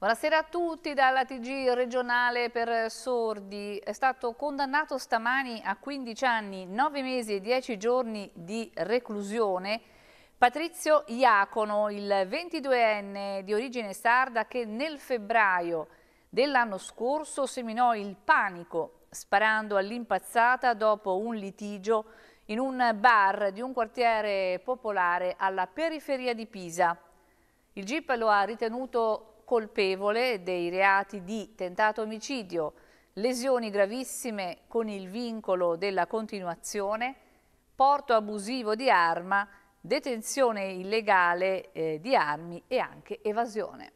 Buonasera a tutti dalla TG regionale per sordi. È stato condannato stamani a 15 anni, 9 mesi e 10 giorni di reclusione Patrizio Iacono, il 22enne di origine sarda che nel febbraio dell'anno scorso seminò il panico sparando all'impazzata dopo un litigio in un bar di un quartiere popolare alla periferia di Pisa. Il GIP lo ha ritenuto colpevole dei reati di tentato omicidio, lesioni gravissime con il vincolo della continuazione, porto abusivo di arma, detenzione illegale eh, di armi e anche evasione.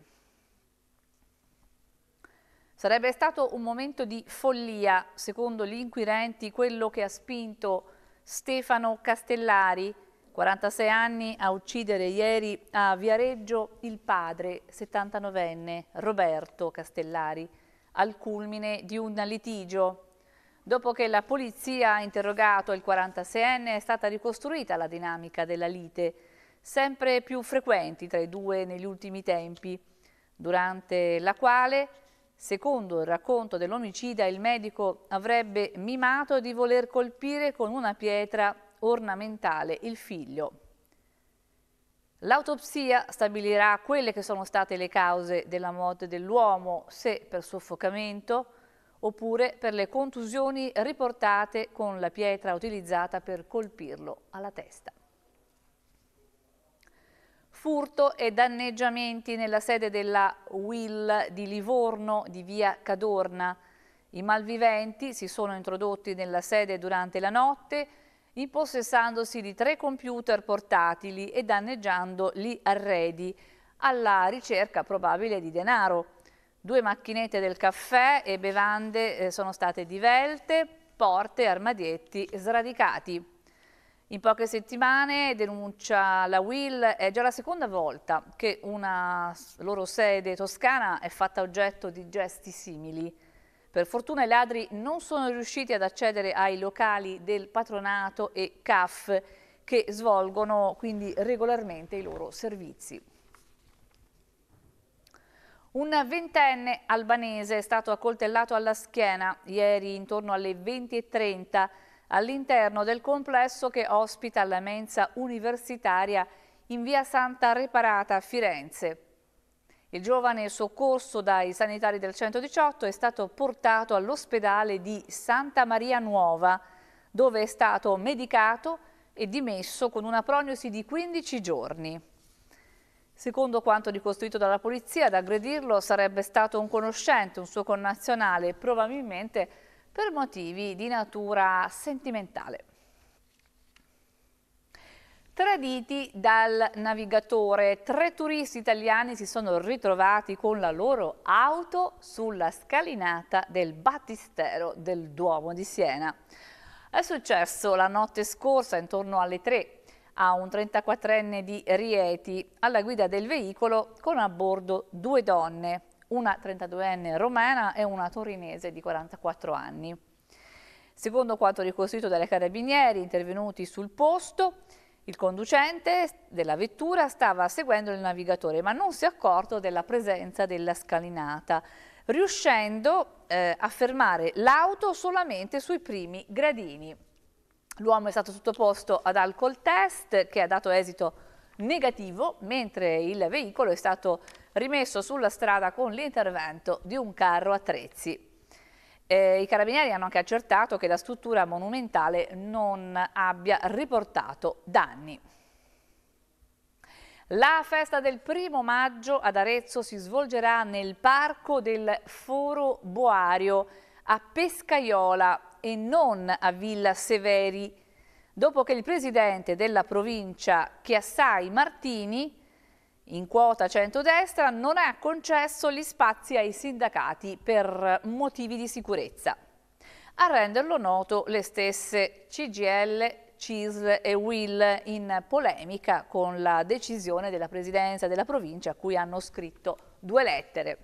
Sarebbe stato un momento di follia, secondo gli inquirenti, quello che ha spinto Stefano Castellari, 46 anni a uccidere ieri a Viareggio il padre, 79enne, Roberto Castellari, al culmine di un litigio. Dopo che la polizia ha interrogato il 46enne è stata ricostruita la dinamica della lite, sempre più frequenti tra i due negli ultimi tempi, durante la quale, secondo il racconto dell'omicida, il medico avrebbe mimato di voler colpire con una pietra ornamentale il figlio. L'autopsia stabilirà quelle che sono state le cause della morte dell'uomo, se per soffocamento oppure per le contusioni riportate con la pietra utilizzata per colpirlo alla testa. Furto e danneggiamenti nella sede della Will di Livorno di via Cadorna. I malviventi si sono introdotti nella sede durante la notte, impossessandosi di tre computer portatili e danneggiando gli arredi alla ricerca probabile di denaro. Due macchinette del caffè e bevande eh, sono state divelte, porte e armadietti sradicati. In poche settimane, denuncia la Will, è già la seconda volta che una loro sede toscana è fatta oggetto di gesti simili. Per fortuna i ladri non sono riusciti ad accedere ai locali del patronato e CAF che svolgono quindi regolarmente i loro servizi. Un ventenne albanese è stato accoltellato alla schiena ieri intorno alle 20.30 all'interno del complesso che ospita la mensa universitaria in via Santa Reparata a Firenze. Il giovane soccorso dai sanitari del 118 è stato portato all'ospedale di Santa Maria Nuova, dove è stato medicato e dimesso con una prognosi di 15 giorni. Secondo quanto ricostruito dalla polizia, ad aggredirlo sarebbe stato un conoscente, un suo connazionale, probabilmente per motivi di natura sentimentale. Traditi dal navigatore, tre turisti italiani si sono ritrovati con la loro auto sulla scalinata del battistero del Duomo di Siena. È successo la notte scorsa intorno alle 3 a un 34enne di Rieti alla guida del veicolo con a bordo due donne, una 32enne romena e una torinese di 44 anni. Secondo quanto ricostruito dalle carabinieri intervenuti sul posto, il conducente della vettura stava seguendo il navigatore ma non si è accorto della presenza della scalinata, riuscendo eh, a fermare l'auto solamente sui primi gradini. L'uomo è stato sottoposto ad alcol test che ha dato esito negativo, mentre il veicolo è stato rimesso sulla strada con l'intervento di un carro attrezzi. Eh, I carabinieri hanno anche accertato che la struttura monumentale non abbia riportato danni. La festa del primo maggio ad Arezzo si svolgerà nel parco del Foro Boario a Pescaiola e non a Villa Severi, dopo che il presidente della provincia Chiassai Martini in quota centrodestra non ha concesso gli spazi ai sindacati per motivi di sicurezza. A renderlo noto le stesse CGL, CISL e WIL in polemica con la decisione della presidenza della provincia a cui hanno scritto due lettere.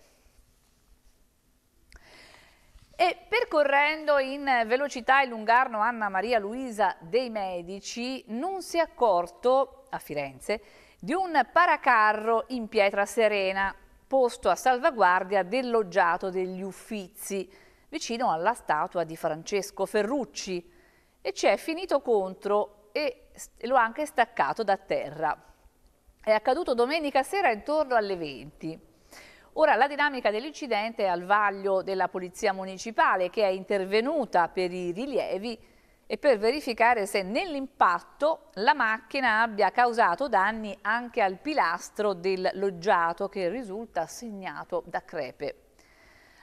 E percorrendo in velocità il lungarno Anna Maria Luisa dei Medici non si è accorto a Firenze di un paracarro in pietra serena posto a salvaguardia del loggiato degli Uffizi, vicino alla statua di Francesco Ferrucci, e ci è finito contro e lo ha anche staccato da terra. È accaduto domenica sera intorno alle 20. Ora la dinamica dell'incidente è al vaglio della Polizia Municipale che è intervenuta per i rilievi e per verificare se nell'impatto la macchina abbia causato danni anche al pilastro del loggiato che risulta segnato da crepe.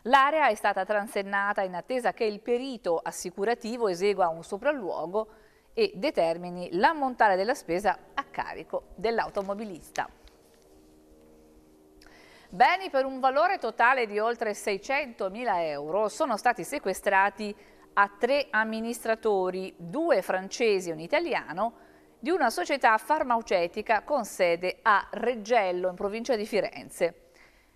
L'area è stata transennata in attesa che il perito assicurativo esegua un sopralluogo e determini l'ammontare della spesa a carico dell'automobilista. Beni per un valore totale di oltre 600.000 euro sono stati sequestrati a tre amministratori, due francesi e un italiano, di una società farmaceutica con sede a Reggello, in provincia di Firenze.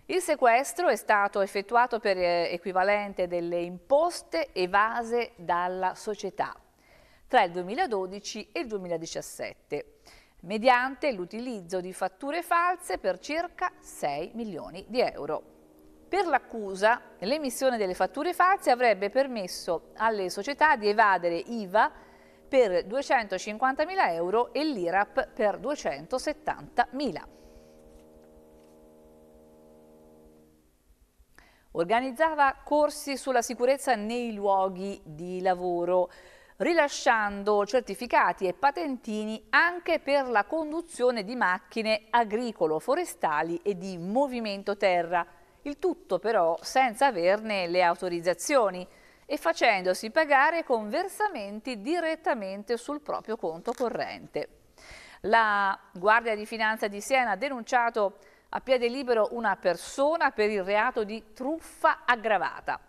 Il sequestro è stato effettuato per eh, equivalente delle imposte evase dalla società tra il 2012 e il 2017, mediante l'utilizzo di fatture false per circa 6 milioni di euro. Per l'accusa, l'emissione delle fatture false avrebbe permesso alle società di evadere IVA per 250.000 euro e l'IRAP per 270.000. Organizzava corsi sulla sicurezza nei luoghi di lavoro, rilasciando certificati e patentini anche per la conduzione di macchine agricolo-forestali e di movimento terra, il tutto però senza averne le autorizzazioni e facendosi pagare con versamenti direttamente sul proprio conto corrente. La Guardia di Finanza di Siena ha denunciato a piede libero una persona per il reato di truffa aggravata.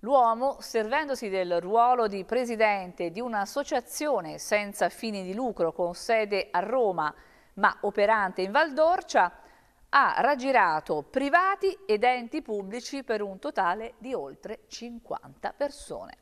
L'uomo, servendosi del ruolo di presidente di un'associazione senza fini di lucro con sede a Roma, ma operante in Valdorcia, ha raggirato privati ed enti pubblici per un totale di oltre 50 persone.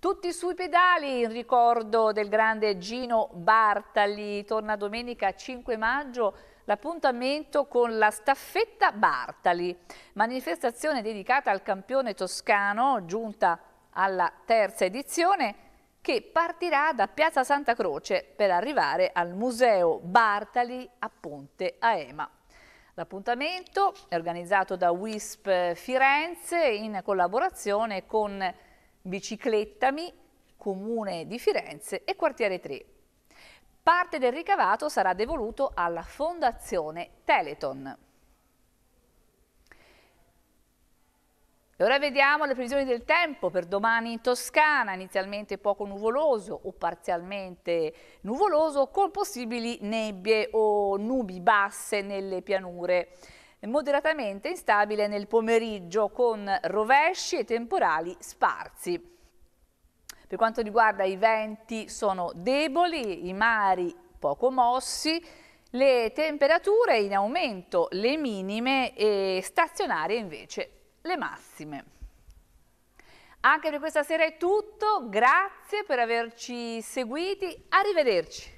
Tutti sui pedali in ricordo del grande Gino Bartali. Torna domenica 5 maggio l'appuntamento con la staffetta Bartali, manifestazione dedicata al campione toscano giunta alla terza edizione che partirà da Piazza Santa Croce per arrivare al Museo Bartali a Ponte Aema. L'appuntamento è organizzato da WISP Firenze in collaborazione con Biciclettami, Comune di Firenze e Quartiere 3. Parte del ricavato sarà devoluto alla Fondazione Teleton. E ora vediamo le previsioni del tempo per domani in Toscana, inizialmente poco nuvoloso o parzialmente nuvoloso con possibili nebbie o nubi basse nelle pianure. Moderatamente instabile nel pomeriggio con rovesci e temporali sparsi. Per quanto riguarda i venti sono deboli, i mari poco mossi, le temperature in aumento, le minime e stazionarie invece le massime. Anche per questa sera è tutto, grazie per averci seguiti, arrivederci.